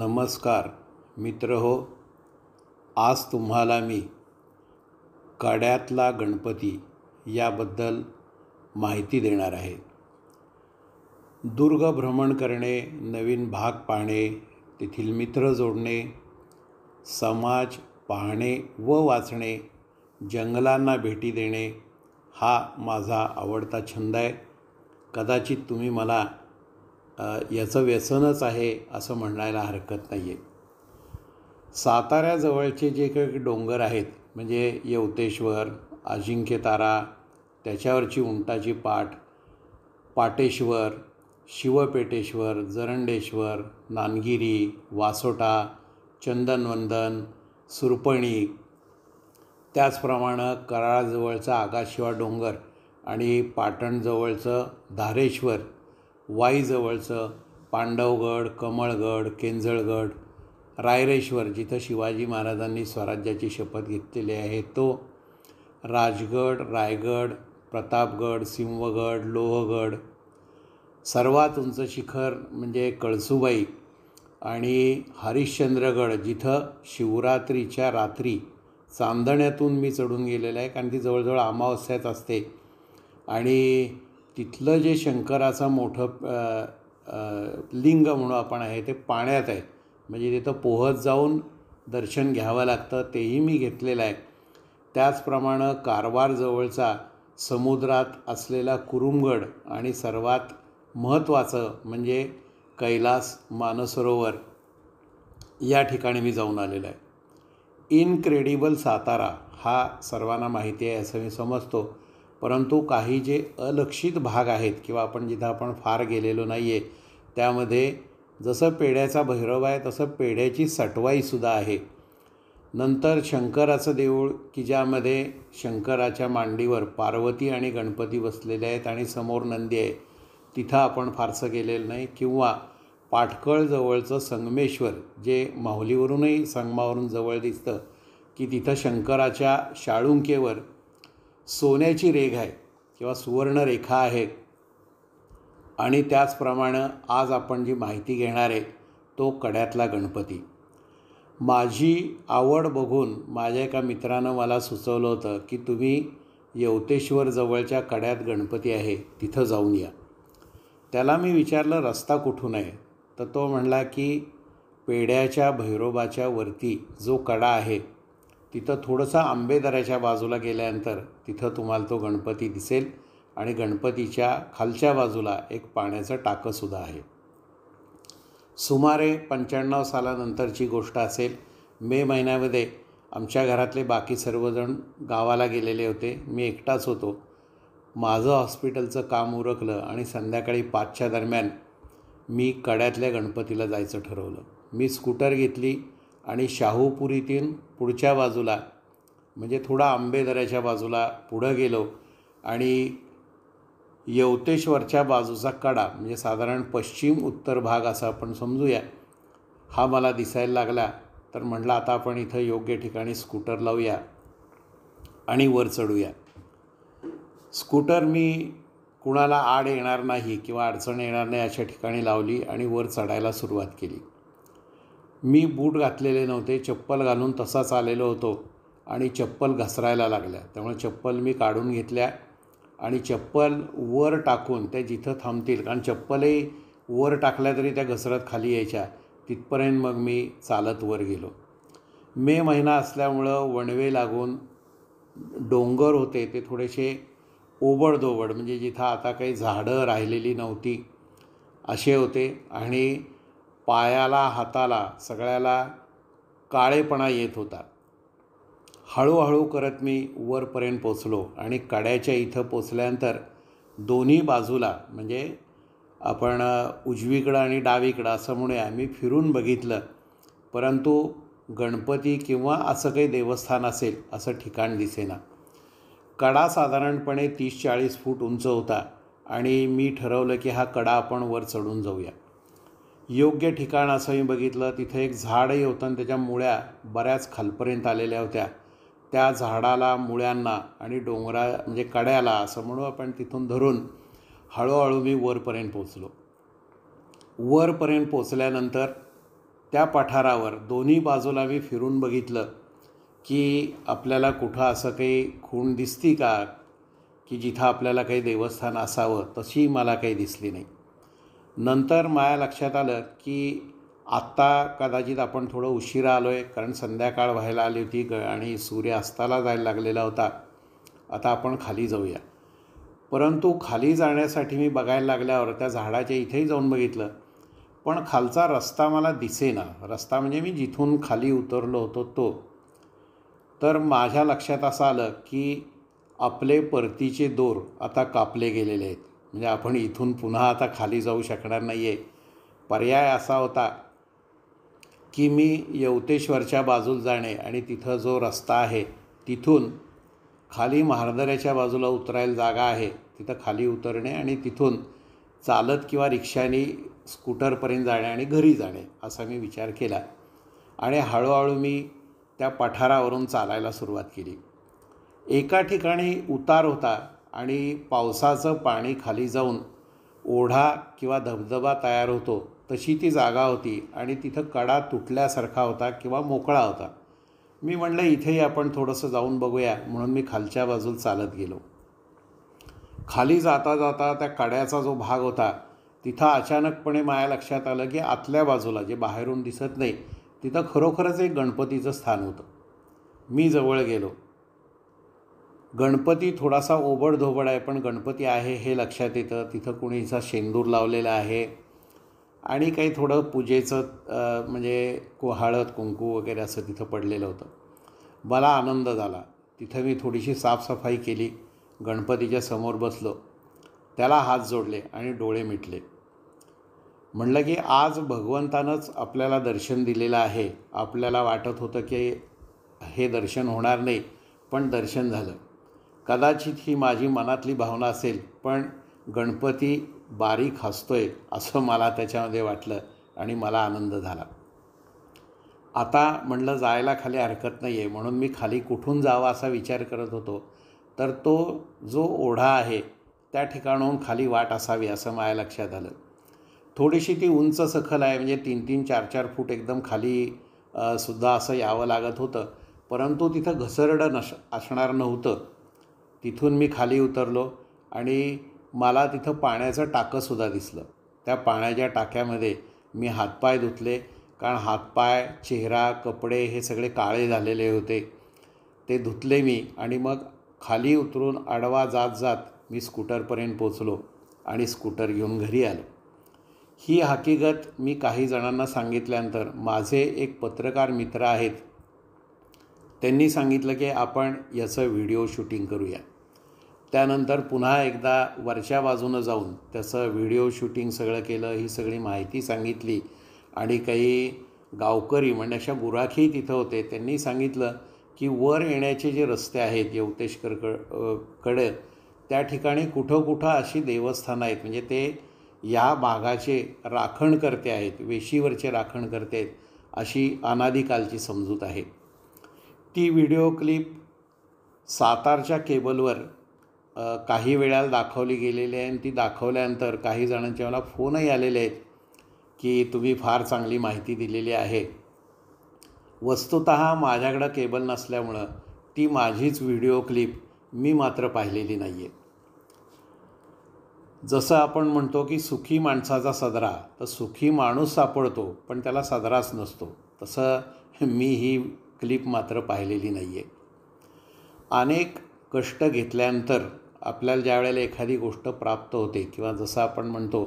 नमस्कार मित्र हो आज तुम्हाला मी कड्यातला गणपती याबद्दल माहिती देणार आहे दुर्ग भ्रमण करणे नवीन भाग पाहणे तेथील मित्र जोडणे समाज पाहणे व वाचणे जंगलांना भेटी देणे हा माझा आवडता छंद आहे कदाचित तुम्ही मला याचं व्यसनच आहे असं म्हणायला हरकत नाही आहे साताऱ्याजवळचे जे काही डोंगर आहेत म्हणजे यवतेश्वर अजिंक्यतारा त्याच्यावरची उंटाची पाठ पाटेश्वर शिवपेटेश्वर जरंडेश्वर नानगिरी वासोटा चंदनवंदन सुरपणी त्याचप्रमाणे कराळाजवळचा आगाशिवा डोंगर आणि पाटणजवळचं धारेश्वर वाईजवळचं पांडवगड कमळगड केंजळगड रायरेश्वर जिथं शिवाजी महाराजांनी स्वराज्याची शपथ घेतलेली आहे तो राजगड रायगड प्रतापगड सिंहगड लोहगड सर्वात उंच शिखर म्हणजे कळसुबाई आणि हरिश्चंद्रगड जिथं शिवरात्रीच्या रात्री चांदण्यातून मी चढून गेलेलं आहे कारण ती जवळजवळ अमावस्यात असते आणि तिथलं जे शंकराचं मोठं लिंग म्हणून आपण आहे ते पाण्यात आहे म्हणजे तिथं पोहत जाऊन दर्शन घ्यावं लागतं तेही मी घेतलेलं आहे त्याचप्रमाणे कारवारजवळचा समुद्रात असलेला कुरुमगड आणि सर्वात महत्त्वाचं म्हणजे कैलास मानसरोवर या ठिकाणी मी जाऊन आलेलं आहे इनक्रेडिबल सातारा हा सर्वांना माहिती आहे असं मी समजतो परंतु काही जे अलक्षित भाग आहेत किंवा आपण जिथं आपण फार गेलेलो नाही आहे त्यामध्ये जसं पेढ्याचा भैरव आहे तसं पेढ्याची सटवाईसुद्धा आहे नंतर शंकराचं देऊळ की ज्यामध्ये शंकराच्या मांडीवर पार्वती आणि गणपती बसलेले आहेत आणि समोर नंदी आहे तिथं आपण फारसं गेलेलं नाही किंवा पाटकळजवळचं संगमेश्वर जे माहुलीवरूनही संगमावरून जवळ दिसतं की तिथं शंकराच्या शाळुंकेवर सोन्याची रेघ आहे किंवा सुवर्णरेखा आहे आणि त्याचप्रमाणे आज आपण जी माहिती घेणार आहे तो कड्यातला गणपती माझी आवड बघून माझ्या एका मित्रानं मला सुचवलं होतं की तुम्ही यवतेश्वर जवळच्या कड्यात गणपती आहे तिथं जाऊन या त्याला मी विचारलं रस्ता कुठून आहे तर तो म्हणला की पेड्याच्या भैरोबाच्या वरती जो कडा आहे तिथं थोडंसं आंबेदऱ्याच्या बाजूला गेल्यानंतर तिथं तुम्हाला तो गणपती दिसेल आणि गणपतीच्या खालच्या बाजूला एक पाण्याचं टाकंसुद्धा आहे सुमारे पंच्याण्णव सालानंतरची गोष्ट असेल मे महिन्यामध्ये आमच्या घरातले बाकी सर्वजण गावाला गेलेले होते मी एकटाच होतो माझं हॉस्पिटलचं काम उरकलं आणि संध्याकाळी पाचच्या दरम्यान मी कड्यातल्या गणपतीला जायचं ठरवलं मी स्कूटर घेतली आणि शाहूपुरीतील पुढच्या बाजूला म्हणजे थोडा आंबेदऱ्याच्या बाजूला पुढं गेलो आणि यवतेश्वरच्या बाजूचा कडा म्हणजे साधारण पश्चिम उत्तर भाग असा आपण समजूया हा मला दिसायला लागला तर म्हटलं आता आपण इथं योग्य ठिकाणी स्कूटर लावूया आणि वर चढूया स्कूटर मी कुणाला आड येणार नाही किंवा अडचण येणार नाही अशा ठिकाणी लावली आणि वर चढायला सुरुवात केली मी बूट घातलेले नव्हते चप्पल घालून तसाच आलेलो होतो आणि चप्पल घसरायला लागल्या त्यामुळे चप्पल मी काढून घेतल्या आणि चप्पल वर टाकून त्या जिथं थांबतील कारण चप्पलही वर टाकल्या तरी त्या घसरत खाली यायच्या तिथपर्यंत मग मी चालत वर गेलो मे महिना असल्यामुळं वणवे लागून डोंगर होते ते थोडेसे ओबडदोबड म्हणजे जिथं आता काही झाडं राहिलेली नव्हती असे होते आणि पायाला हाताला सगळ्याला काळेपणा येत होता हळूहळू करत मी वरपर्यंत पोचलो आणि कड्याच्या इथं पोचल्यानंतर दोन्ही बाजूला म्हणजे आपण उजवीकडं आणि डावीकडं असं म्हणूया मी फिरून बघितलं परंतु गणपती किंवा असं काही देवस्थान असेल असं ठिकाण दिसेना कडा साधारणपणे तीस चाळीस फूट उंच होता आणि मी ठरवलं की हा कडा आपण वर चढून जाऊया योग्य ठिकाण असं मी बघितलं तिथं एक झाडही होतं आणि त्याच्या मुळ्या बऱ्याच खालपर्यंत आलेल्या होत्या त्या झाडाला मुळ्यांना आणि डोंगरा म्हणजे कड्याला असं म्हणू आपण तिथून धरून हळूहळू मी वरपर्यंत पोचलो वरपर्यंत पोचल्यानंतर त्या पठारावर दोन्ही बाजूला मी फिरून बघितलं की आपल्याला कुठं असं काही खूण दिसती का की जिथं आपल्याला काही देवस्थान असावं तशी मला काही दिसली नाही नंतर माया लक्षात आलं की आत्ता कदाचित आपण थोडं उशिरा आलो आहे कारण संध्याकाळ व्हायला आली होती ग आणि सूर्य अस्ताला जायला लागलेला होता आता आपण खाली जाऊया परंतु खाली जाण्यासाठी मी बघायला लागल्यावर त्या झाडाच्या इथेही जाऊन बघितलं पण खालचा रस्ता मला दिसेना रस्ता म्हणजे मी जिथून खाली उतरलो होतो तो तर माझ्या लक्षात असं आलं की आपले परतीचे दोर आता कापले गेलेले आहेत म्हणजे आपण इथून पुन्हा आता खाली जाऊ शकणार नाही आहे पर्याय असा होता की मी यवतेश्वरच्या बाजूला जाणे आणि तिथं जो रस्ता आहे तिथून खाली महारदऱ्याच्या बाजूला उतरायला जागा आहे तिथं खाली उतरणे आणि तिथून चालत किंवा रिक्षाने स्कूटरपर्यंत जाणे आणि घरी जाणे असा मी विचार केला आणि हळूहळू मी त्या पठारावरून चालायला सुरुवात केली एका ठिकाणी उतार होता आणि पावसाचं पाणी खाली जाऊन ओढा किंवा धबधबा तयार होतो तशी ती जागा होती आणि तिथं कडा तुटल्यासारखा होता किंवा मोकळा होता मी म्हणलं इथेही आपण थोडंसं जाऊन बघूया म्हणून मी खालच्या बाजूला चालत गेलो खाली जाता जाता त्या कड्याचा जो भाग होता तिथं अचानकपणे माया लक्षात आलं की आतल्या बाजूला जे बाहेरून दिसत नाही तिथं खरोखरच एक गणपतीचं स्थान होतं मी जवळ गेलो गणपती थोडासा ओबडधोबड आहे पण गणपती आहे हे लक्षात येतं तिथं कुणीचा शेंदूर लावलेला आहे आणि काही थोडं पूजेचं म्हणजे कुहाळत कुंकू वगैरे असं तिथं पडलेलं होतं मला आनंद झाला तिथं मी थोडीशी साफसफाई केली गणपतीच्या समोर बसलो त्याला हात जोडले आणि डोळे मिटले म्हणलं की आज भगवंतानंच आपल्याला दर्शन दिलेलं आहे आपल्याला वाटत होतं की हे दर्शन होणार नाही पण दर्शन झालं कदाचित ही माझी मनातली भावना असेल पण गणपती बारीक हसतोय असं मला त्याच्यामध्ये वाटलं आणि मला आनंद झाला आता म्हणलं जायला खाली हरकत नाही आहे म्हणून मी खाली कुठून जावा असा विचार करत होतो तर तो जो ओढा आहे त्या ठिकाणाहून खाली वाट असावी असं माझ्या लक्षात आलं थोडीशी ती उंच सखल आहे म्हणजे तीन तीन चार चार फूट एकदम खाली सुद्धा असं यावं लागत होतं परंतु तिथं घसरडं नश असणार नव्हतं तिथून मी खाली उतरलो आणि मला तिथं पाण्याचं टाकंसुद्धा दिसलं त्या पाण्याच्या टाक्यामध्ये मी हातपाय धुतले कारण हातपाय चेहरा कपडे हे सगळे काळे झालेले होते ते धुतले मी आणि मग खाली उतरून आडवा जात जात मी स्कूटरपर्यंत पोचलो आणि स्कूटर घेऊन घरी आलो ही हकीकत मी काही जणांना सांगितल्यानंतर माझे एक पत्रकार मित्र आहेत त्यांनी सांगितलं की आपण याचं व्हिडिओ शूटिंग करूया त्यानंतर पुन्हा एकदा वरच्या बाजूनं जाऊन त्याचं व्हिडिओ शूटिंग सगळं केलं ही सगळी माहिती सांगितली आणि काही गावकरी म्हणजे अशा गुराखी तिथं होते त्यांनी सांगितलं की वर येण्याचे जे रस्ते आहेत यवतेश्कर कडे त्या ठिकाणी कुठं कुठं अशी देवस्थानं आहेत म्हणजे ते या भागाचे राखणकर्ते आहेत वेशीवरचे राखणकर्ते आहेत अशी अनादिकालची समजूत आहे ती व्हिडिओ क्लिप सातारच्या केबलवर काही वेळाला दाखवली गेलेली आहे आणि ती दाखवल्यानंतर काही जणांच्या मला फोनही आलेले आहेत की तुम्ही फार चांगली माहिती दिलेली आहे वस्तुत माझ्याकडं केबल नसल्यामुळं ती माझीच व्हिडिओ क्लिप मी मात्र पाहिलेली नाही आहे जसं आपण म्हणतो की सुखी माणसाचा सदरा तर सुखी माणूस सापडतो पण त्याला सदराच नसतो तसं मी ही क्लिप मात्र पाहिलेली नाही आहे अनेक कष्ट घेतल्यानंतर आपल्याला ज्या वेळेला एखादी गोष्ट प्राप्त होते किंवा जसं आपण म्हणतो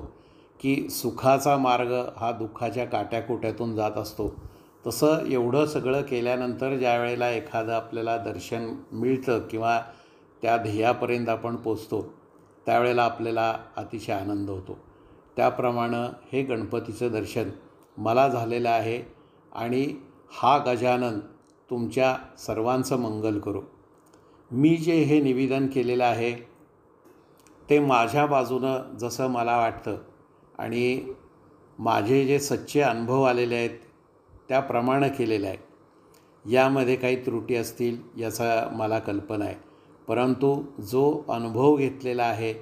की सुखाचा मार्ग हा दुःखाच्या काट्याकोट्यातून जात असतो तसं एवढं सगळं केल्यानंतर ज्या वेळेला एखादं आपल्याला दर्शन मिळतं किंवा त्या ध्येयापर्यंत आपण पोचतो त्यावेळेला आपल्याला अतिशय आनंद होतो त्याप्रमाणे हे गणपतीचं दर्शन मला झालेलं आहे आणि हा गजानन तुमच्या सर्वांचं मंगल करू मी जे हे निवेदन केलेलं आहे ते माझ्या बाजूनं जसं मला वाटतं आणि माझे जे सच्चे अनुभव आलेले आहेत त्याप्रमाणे केलेलं आहे यामध्ये काही त्रुटी असतील याचा मला कल्पना आहे परंतु जो अनुभव घेतलेला आहे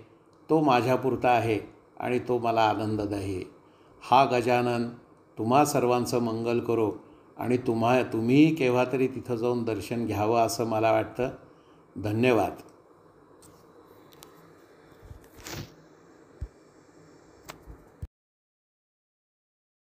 तो माझ्यापुरता आहे आणि तो मला आनंददायी आहे हा गजानन तुम्हा सर्वांचं मंगल करो आणि तुम्हा तुम्ही केव्हा तरी तिथं जाऊन दर्शन घ्यावं असं मला वाटतं धन्यवाद